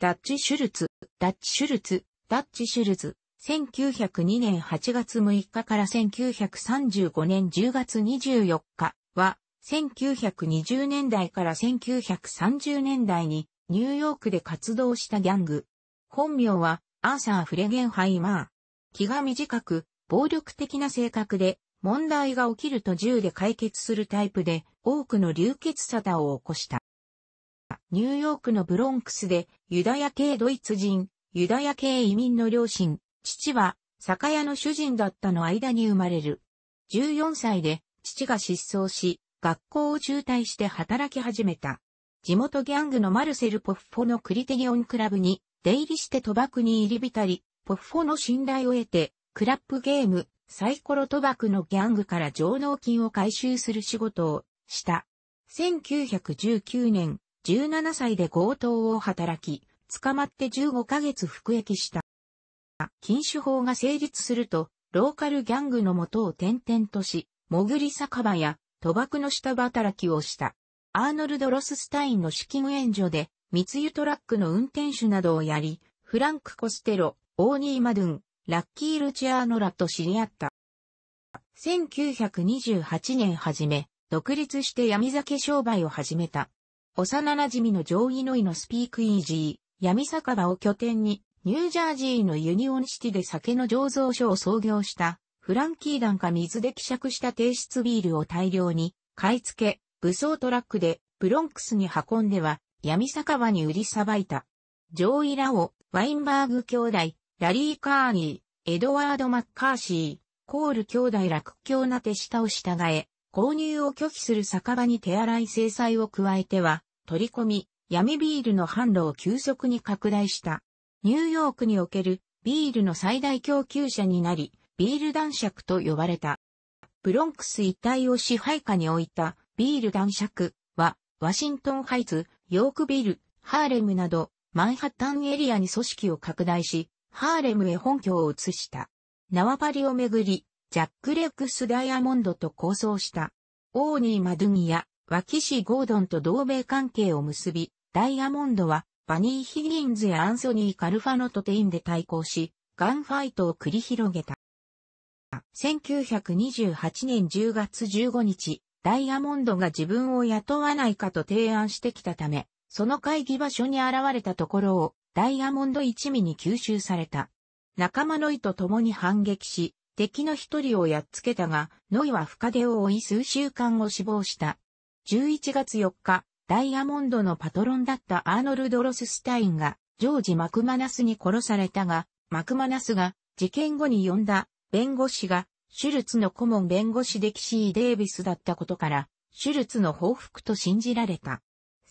ダッチ・シュルツ、ダッチ・シュルツ、ダッチ・シュルツ、1902年8月6日から1935年10月24日は、1920年代から1930年代にニューヨークで活動したギャング。本名はアーサー・フレゲンハイマー。気が短く、暴力的な性格で、問題が起きると銃で解決するタイプで、多くの流血沙汰を起こした。ニューヨークのブロンクスで、ユダヤ系ドイツ人、ユダヤ系移民の両親、父は、酒屋の主人だったの間に生まれる。14歳で、父が失踪し、学校を中退して働き始めた。地元ギャングのマルセル・ポッフォのクリテギオンクラブに、出入りして賭博に入り浸り、ポッフォの信頼を得て、クラップゲーム、サイコロ賭博のギャングから上納金を回収する仕事をした。1919年、17歳で強盗を働き、捕まって15ヶ月服役した。禁酒法が成立すると、ローカルギャングの元を転々とし、潜り酒場や賭博の下働きをした。アーノルド・ロススタインの資金援助で、密輸トラックの運転手などをやり、フランク・コステロ、オーニー・マドゥン、ラッキー・ルチアーノラと知り合った。1928年初め、独立して闇酒商売を始めた。幼馴染のジョー・イノイのスピークイージー、闇酒場を拠点に、ニュージャージーのユニオンシティで酒の醸造所を創業した、フランキー団が水で希釈した低質ビールを大量に買い付け、武装トラックでブロンクスに運んでは闇酒場に売りさばいた。ジョーイ・ラオ、ワインバーグ兄弟、ラリー・カーニー、エドワード・マッカーシー、コール兄弟ら屈強な手下を従え、購入を拒否する酒場に手洗い制裁を加えては、取り込み、闇ビールの販路を急速に拡大した。ニューヨークにおけるビールの最大供給者になり、ビール男爵と呼ばれた。ブロンクス一帯を支配下に置いたビール男爵は、ワシントンハイツ、ヨークビル、ハーレムなど、マンハッタンエリアに組織を拡大し、ハーレムへ本拠を移した。縄張りをめぐり、ジャック・レックス・ダイヤモンドと構想した。オーニー・マドゥニア、ワキシ・ゴードンと同盟関係を結び、ダイヤモンドは、バニー・ヒギンズやアンソニー・カルファノとテインで対抗し、ガンファイトを繰り広げた。1928年10月15日、ダイヤモンドが自分を雇わないかと提案してきたため、その会議場所に現れたところをダイヤモンド一味に吸収された。仲間の意と共に反撃し、敵の一人をやっつけたが、ノイは深手を負い数週間後死亡した。11月4日、ダイヤモンドのパトロンだったアーノルド・ロススタインが、ジョージ・マクマナスに殺されたが、マクマナスが、事件後に呼んだ、弁護士が、シュルツの顧問弁護士でキシー・デイビスだったことから、シュルツの報復と信じられた。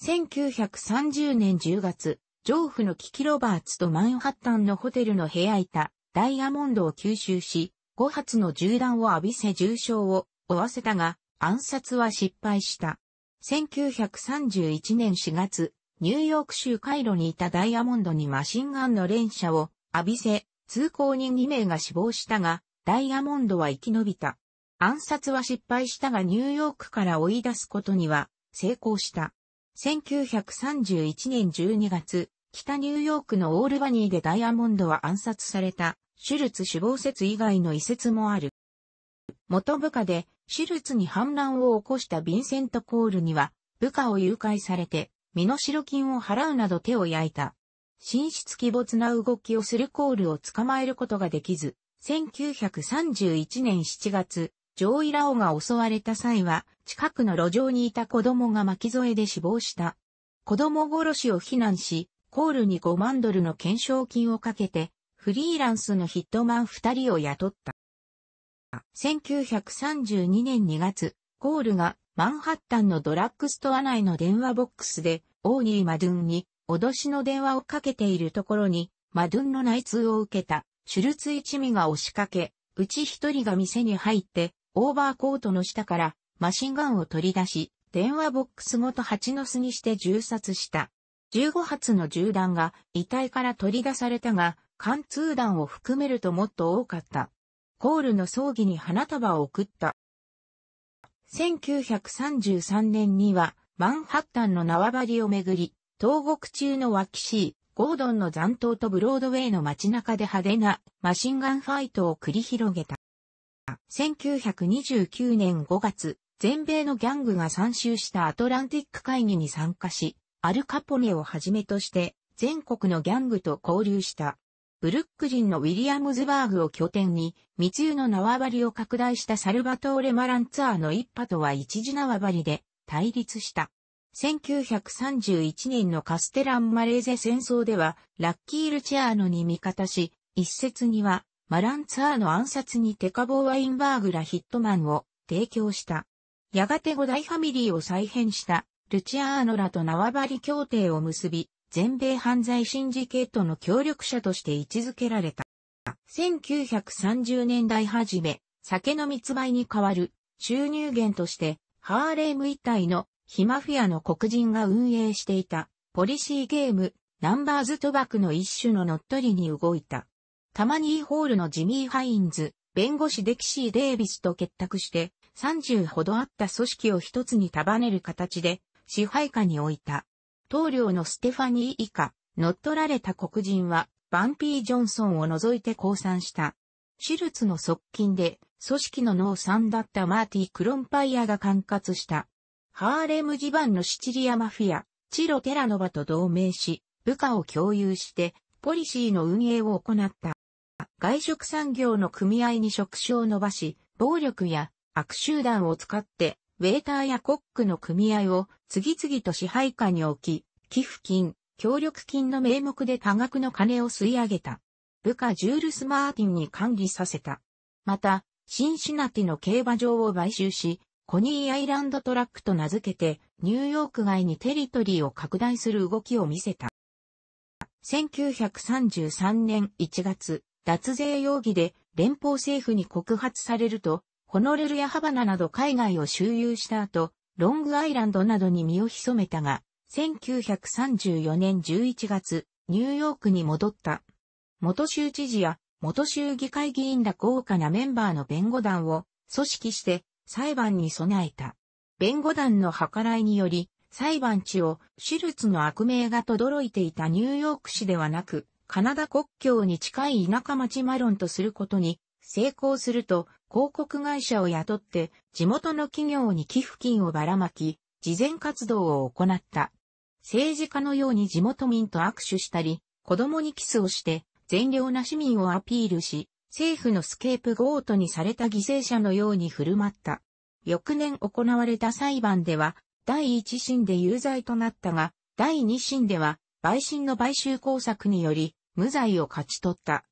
1930年10月、上夫のキキロバーツとマンハッタンのホテルの部屋いたダイヤモンドを吸収し、5発の銃弾を浴びせ重傷を負わせたが、暗殺は失敗した。1931年4月、ニューヨーク州カイロにいたダイヤモンドにマシンガンの連射を浴びせ、通行人2名が死亡したが、ダイヤモンドは生き延びた。暗殺は失敗したがニューヨークから追い出すことには成功した。1931年12月、北ニューヨークのオールバニーでダイヤモンドは暗殺された。シュルツ死亡説以外の遺説もある。元部下で、シュルツに反乱を起こしたヴィンセント・コールには、部下を誘拐されて、身代金を払うなど手を焼いた。寝出鬼没な動きをするコールを捕まえることができず、1931年7月、ジョーイ・ラオが襲われた際は、近くの路上にいた子供が巻き添えで死亡した。子供殺しを非難し、コールに5万ドルの懸賞金をかけて、フリーランスのヒットマン二人を雇った。1932年2月、コールがマンハッタンのドラッグストア内の電話ボックスで、オーニー・マドゥンに脅しの電話をかけているところに、マドゥンの内通を受けた、シュルツ一味が押しかけ、うち一人が店に入って、オーバーコートの下からマシンガンを取り出し、電話ボックスごと蜂の巣にして銃殺した。15発の銃弾が遺体から取り出されたが、貫通弾を含めるともっと多かった。コールの葬儀に花束を贈った。1933年には、マンハッタンの縄張りをめぐり、東国中の脇市、ゴードンの残党とブロードウェイの街中で派手なマシンガンファイトを繰り広げた。1929年5月、全米のギャングが参集したアトランティック会議に参加し、アルカポネをはじめとして全国のギャングと交流した。ブルックリンのウィリアムズバーグを拠点に、密輸の縄張りを拡大したサルバトーレ・マランツァーの一派とは一時縄張りで対立した。1931年のカステラン・マレーゼ戦争では、ラッキー・ルチアーノに味方し、一説には、マランツァーの暗殺にテカボー・ワインバーグらヒットマンを提供した。やがて五大ファミリーを再編した、ルチアーノらと縄張り協定を結び、全米犯罪シンジケットの協力者として位置づけられた。1930年代初め、酒の密売に代わる収入源として、ハーレーム一体のヒマフィアの黒人が運営していたポリシーゲーム、ナンバーズ賭博の一種の乗っ取りに動いた。タマニーホールのジミー・ハインズ、弁護士デキシー・デイビスと結託して、30ほどあった組織を一つに束ねる形で支配下に置いた。棟梁のステファニー以下、乗っ取られた黒人は、バンピー・ジョンソンを除いて降参した。手術の側近で、組織の脳産だったマーティ・クロンパイアが管轄した。ハーレム地盤のシチリアマフィア、チロ・テラノバと同盟し、部下を共有して、ポリシーの運営を行った。外食産業の組合に職種を伸ばし、暴力や悪集団を使ってウェーターやコックの組合を次々と支配下に置き、寄付金、協力金の名目で多額の金を吸い上げた。部下ジュールス・マーティンに管理させた。また、シンシナティの競馬場を買収し、コニーアイランドトラックと名付けて、ニューヨーク外にテリトリーを拡大する動きを見せた。1933年1月、脱税容疑で連邦政府に告発されると、ホノルルやハバナなど海外を周遊した後、ロングアイランドなどに身を潜めたが、1934年11月、ニューヨークに戻った。元州知事や元州議会議員ら豪華なメンバーの弁護団を組織して裁判に備えた。弁護団の計らいにより、裁判地を手術の悪名が轟いていたニューヨーク市ではなく、カナダ国境に近い田舎町マロンとすることに成功すると、広告会社を雇って、地元の企業に寄付金をばらまき、慈善活動を行った。政治家のように地元民と握手したり、子供にキスをして、善良な市民をアピールし、政府のスケープゴートにされた犠牲者のように振る舞った。翌年行われた裁判では、第一審で有罪となったが、第二審では、陪審の買収工作により、無罪を勝ち取った。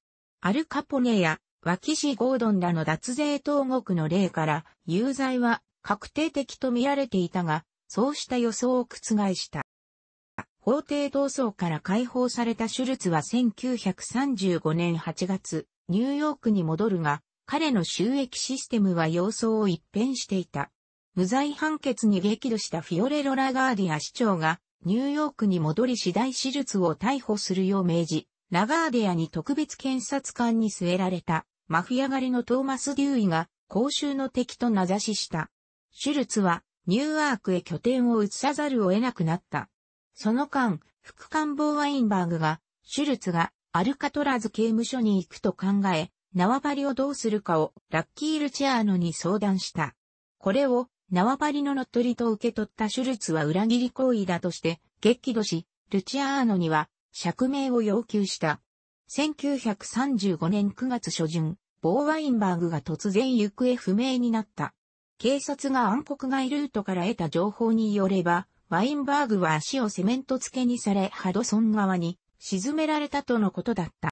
アルカポネや脇氏ゴードンらの脱税投獄の例から、有罪は確定的と見られていたが、そうした予想を覆した。法廷闘争から解放されたシュルツは1935年8月、ニューヨークに戻るが、彼の収益システムは様相を一変していた。無罪判決に激怒したフィオレロ・ラガーディア市長が、ニューヨークに戻り次第手術を逮捕するよう命じ、ラガーディアに特別検察官に据えられた、マフィア狩りのトーマス・デューイが、公衆の敵と名指しした。シュルツは、ニューアークへ拠点を移さざるを得なくなった。その間、副官房ワインバーグが、シュルツがアルカトラズ刑務所に行くと考え、縄張りをどうするかをラッキー・ルチアーノに相談した。これを縄張りの乗っ取りと受け取ったシュルツは裏切り行為だとして激怒し、ルチアーノには釈明を要求した。1935年9月初旬、ボーワインバーグが突然行方不明になった。警察が暗黒街ルートから得た情報によれば、ワインバーグは足をセメント付けにされハドソン側に沈められたとのことだった。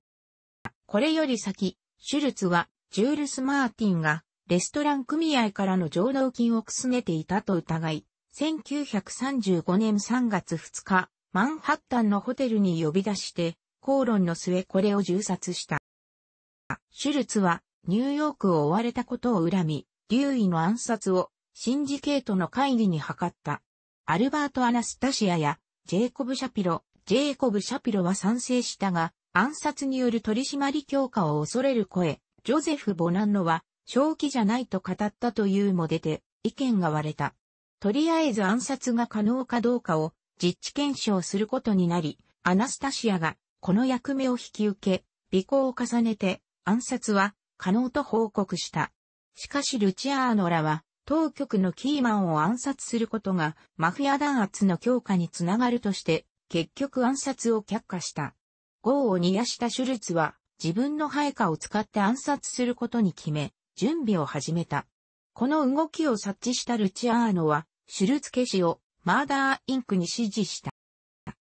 これより先、シュルツはジュールス・マーティンがレストラン組合からの上納金をくすねていたと疑い、1935年3月2日、マンハッタンのホテルに呼び出して、口論の末これを銃殺した。シュルツは、ニューヨークを追われたことを恨み、留意の暗殺を、シンジケートの会議に諮った。アルバート・アナスタシアや、ジェイコブ・シャピロ、ジェイコブ・シャピロは賛成したが、暗殺による取締り強化を恐れる声、ジョゼフ・ボナンノは、正気じゃないと語ったというも出て、意見が割れた。とりあえず暗殺が可能かどうかを実地検証することになり、アナスタシアがこの役目を引き受け、尾行を重ねて暗殺は可能と報告した。しかしルチアーノらは当局のキーマンを暗殺することがマフィア弾圧の強化につながるとして結局暗殺を却下した。ゴーを煮やしたシュルツは自分の配下を使って暗殺することに決め、準備を始めた。この動きを察知したルチアーノは、シュルツケシをマーダーインクに指示した。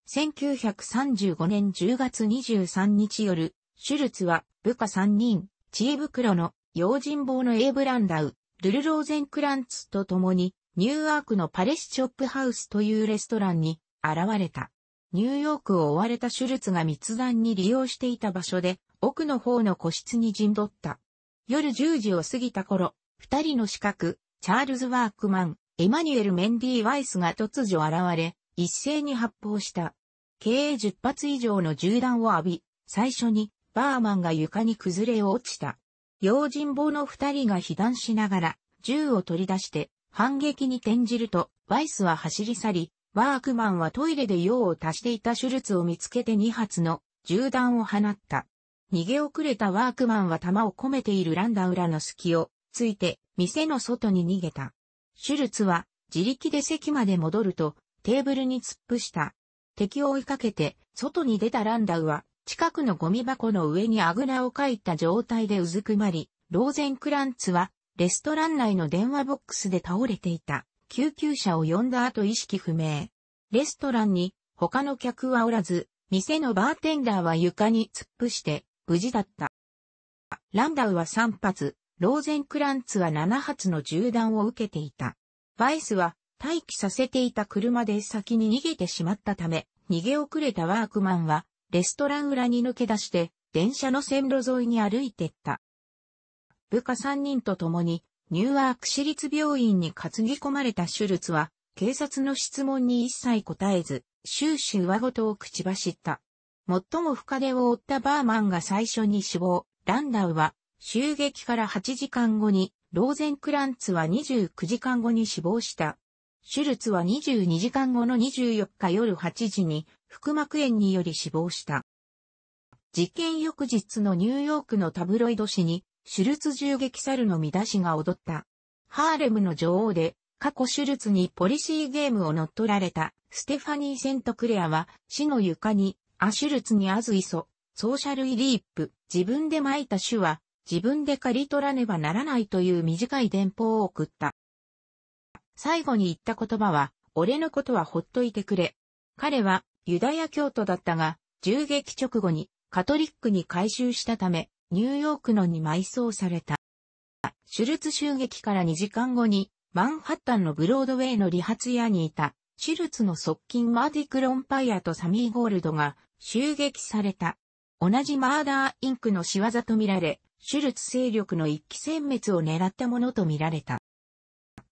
1935年10月23日夜、シュルツは部下3人、チー袋の用心棒のエーブランダウ、ルルローゼンクランツと共に、ニューワークのパレスチョップハウスというレストランに現れた。ニューヨークを追われたシュルツが密談に利用していた場所で、奥の方の個室に陣取った。夜10時を過ぎた頃、二人の資格、チャールズ・ワークマン、エマニュエル・メンディ・ワイスが突如現れ、一斉に発砲した。計10発以上の銃弾を浴び、最初にバーマンが床に崩れ落ちた。用心棒の二人が被弾しながら、銃を取り出して反撃に転じると、ワイスは走り去り、ワークマンはトイレで用を足していた手術を見つけて2発の銃弾を放った。逃げ遅れたワークマンは弾を込めているランダウラの隙をついて店の外に逃げた。シュルツは自力で席まで戻るとテーブルに突っ伏した。敵を追いかけて外に出たランダウは近くのゴミ箱の上にあぐらをかいた状態でうずくまり、ローゼンクランツはレストラン内の電話ボックスで倒れていた。救急車を呼んだ後意識不明。レストランに他の客はおらず、店のバーテンダーは床に突っ伏して無事だった。ランダウは3発ローゼンクランツは7発の銃弾を受けていた。バイスは待機させていた車で先に逃げてしまったため、逃げ遅れたワークマンは、レストラン裏に抜け出して、電車の線路沿いに歩いてった。部下3人と共に、ニューワーク市立病院に担ぎ込まれたシュルツは、警察の質問に一切答えず、終始上言を口走った。最も深手を負ったバーマンが最初に死亡、ランダウは襲撃から8時間後に、ローゼンクランツは29時間後に死亡した。シュルツは22時間後の24日夜8時に腹膜炎により死亡した。事件翌日のニューヨークのタブロイド紙に、シュルツ銃撃猿の見出しが踊った。ハーレムの女王で、過去シュルツにポリシーゲームを乗っ取られた、ステファニー・セントクレアは、死の床に、アシュルツにアズイソ、ソーシャルイリープ、自分で撒いた種は、自分で刈り取らねばならないという短い電報を送った。最後に言った言葉は、俺のことはほっといてくれ。彼はユダヤ教徒だったが、銃撃直後にカトリックに改収したため、ニューヨークのに埋葬された。シュルツ襲撃から2時間後に、マンハッタンのブロードウェイの理髪屋にいた、シュルツの側近マーディ・クロンパイアとサミー・ゴールドが襲撃された。同じマーダー・インクの仕業とみられ、シュルツ勢力の一気殲滅を狙ったものとみられた。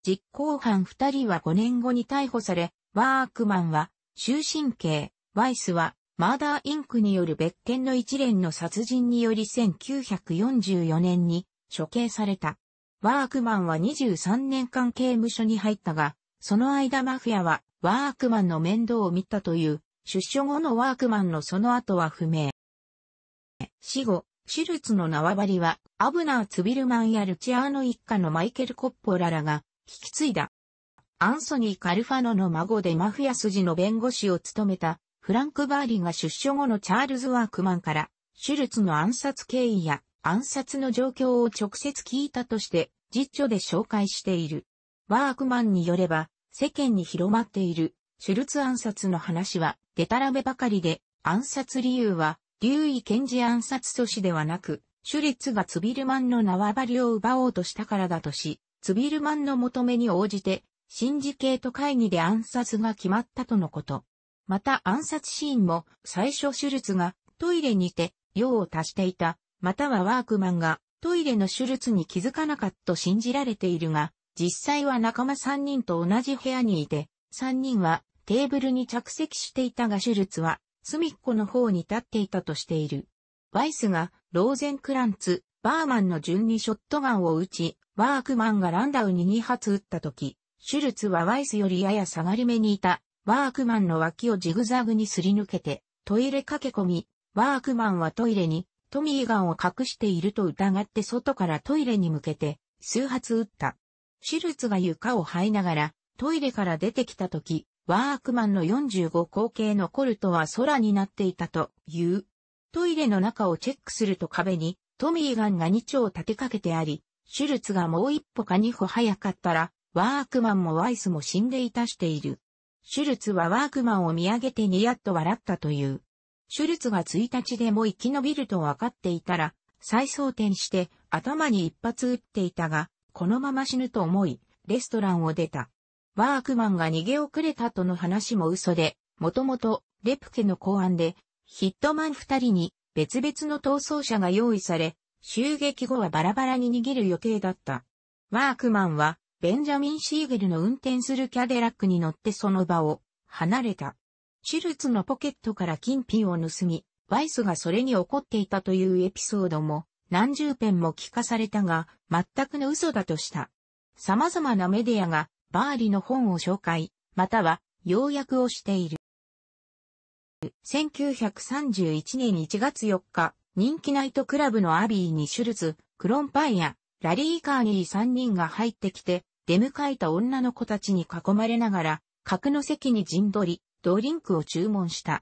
実行犯二人は5年後に逮捕され、ワークマンは、終身刑、ワイスは、マーダーインクによる別件の一連の殺人により1944年に処刑された。ワークマンは23年間刑務所に入ったが、その間マフィアはワークマンの面倒を見たという、出所後のワークマンのその後は不明。死後、シュルツの縄張りは、アブナー・ツビルマンやルチアーノ一家のマイケル・コッポラらが引き継いだ。アンソニー・カルファノの孫でマフィア筋の弁護士を務めたフランク・バーリーが出所後のチャールズ・ワークマンから、シュルツの暗殺経緯や暗殺の状況を直接聞いたとして、実著で紹介している。ワークマンによれば、世間に広まっているシュルツ暗殺の話は、デタラメばかりで、暗殺理由は、劉位検事暗殺阻止ではなく、シュリッツがツビルマンの縄張りを奪おうとしたからだとし、ツビルマンの求めに応じて、シンジケート会議で暗殺が決まったとのこと。また暗殺シーンも最初シュルツがトイレにて用を足していた、またはワークマンがトイレのシュルツに気づかなかったと信じられているが、実際は仲間3人と同じ部屋にいて、3人はテーブルに着席していたがシュルツは隅っこの方に立っていたとしている。ワイスが、ローゼンクランツ、バーマンの順にショットガンを撃ち、ワークマンがランダウに2発撃った時、シュルツはワイスよりやや下がり目にいた、ワークマンの脇をジグザグにすり抜けて、トイレ駆け込み、ワークマンはトイレに、トミーガンを隠していると疑って外からトイレに向けて、数発撃った。シュルツが床を這いながら、トイレから出てきた時、ワークマンの45口径のコルトは空になっていたという。トイレの中をチェックすると壁にトミーガンが2丁立てかけてあり、シュルツがもう一歩か二歩早かったら、ワークマンもワイスも死んでいたしている。シュルツはワークマンを見上げてニヤッと笑ったという。シュルツが1日でも生き延びると分かっていたら、再装填して頭に一発撃っていたが、このまま死ぬと思い、レストランを出た。ワークマンが逃げ遅れたとの話も嘘で、もともとレプケの公安で、ヒットマン二人に別々の逃走者が用意され、襲撃後はバラバラに逃げる予定だった。ワークマンは、ベンジャミン・シーゲルの運転するキャデラックに乗ってその場を離れた。シュルツのポケットから金品を盗み、ワイスがそれに怒っていたというエピソードも何十編も聞かされたが、全くの嘘だとした。様々なメディアがバーリの本を紹介、または、要約をしている。1931年1月4日、人気ナイトクラブのアビーにシュルツ、クロンパイア、ラリー・カーニー3人が入ってきて、出迎えた女の子たちに囲まれながら、格の席に陣取り、ドリンクを注文した。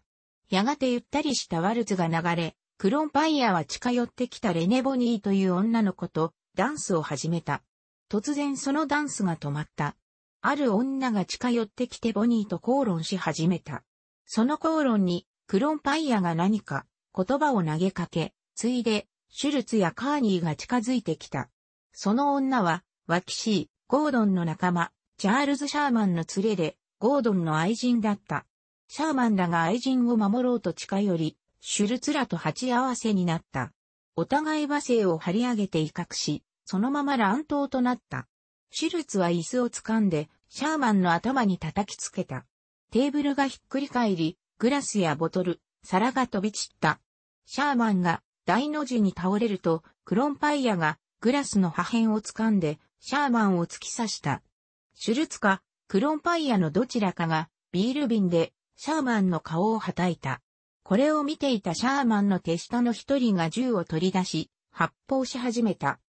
やがてゆったりしたワルツが流れ、クロンパイアは近寄ってきたレネボニーという女の子とダンスを始めた。突然そのダンスが止まった。ある女が近寄ってきてボニーと口論し始めた。その口論に、クロンパイアが何か言葉を投げかけ、ついで、シュルツやカーニーが近づいてきた。その女は、ワキシー、ゴードンの仲間、チャールズ・シャーマンの連れで、ゴードンの愛人だった。シャーマンらが愛人を守ろうと近寄り、シュルツらと鉢合わせになった。お互い和勢を張り上げて威嚇し、そのまま乱闘となった。シュルツは椅子を掴んで、シャーマンの頭に叩きつけた。テーブルがひっくり返り、グラスやボトル、皿が飛び散った。シャーマンが大の字に倒れると、クロンパイアがグラスの破片を掴んで、シャーマンを突き刺した。シュルツか、クロンパイアのどちらかが、ビール瓶で、シャーマンの顔を叩いた。これを見ていたシャーマンの手下の一人が銃を取り出し、発砲し始めた。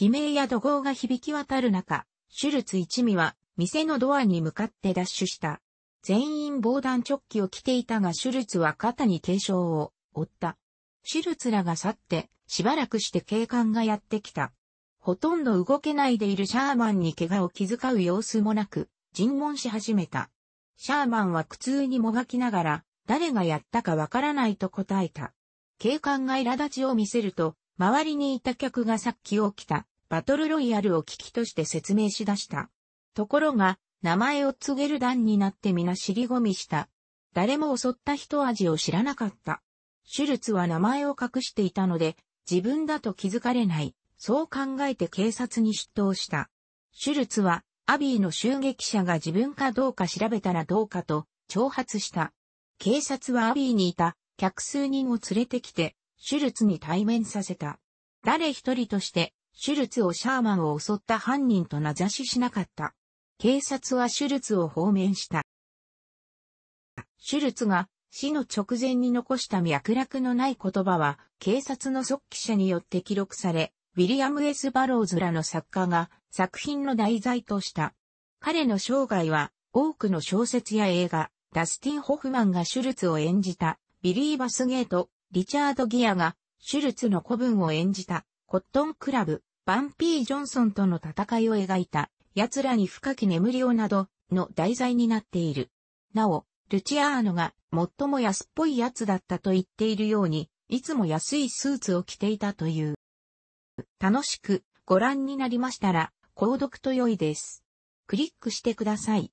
悲鳴や怒号が響き渡る中、シュルツ一味は店のドアに向かってダッシュした。全員防弾チョッキを着ていたがシュルツは肩に軽傷を負った。シュルツらが去って、しばらくして警官がやってきた。ほとんど動けないでいるシャーマンに怪我を気遣う様子もなく、尋問し始めた。シャーマンは苦痛にもがきながら、誰がやったかわからないと答えた。警官が苛立ちを見せると、周りにいた客がさっき起きたバトルロイヤルを危機として説明し出した。ところが、名前を告げる段になって皆尻込みした。誰も襲った人味を知らなかった。シュルツは名前を隠していたので、自分だと気づかれない。そう考えて警察に出頭した。シュルツは、アビーの襲撃者が自分かどうか調べたらどうかと、挑発した。警察はアビーにいた、客数人を連れてきて、シュルツに対面させた。誰一人として、シュルツをシャーマンを襲った犯人と名指ししなかった。警察はシュルツを放免した。シュルツが死の直前に残した脈絡のない言葉は、警察の速記者によって記録され、ウィリアム・エス・バローズらの作家が作品の題材とした。彼の生涯は多くの小説や映画、ダスティン・ホフマンがシュルツを演じたビリー・バスゲート、リチャード・ギアが、シュルツの子分を演じた、コットンクラブ、バンピー・ジョンソンとの戦いを描いた、奴らに深き眠りをなど、の題材になっている。なお、ルチアーノが、最も安っぽいやつだったと言っているように、いつも安いスーツを着ていたという。楽しく、ご覧になりましたら、購読と良いです。クリックしてください。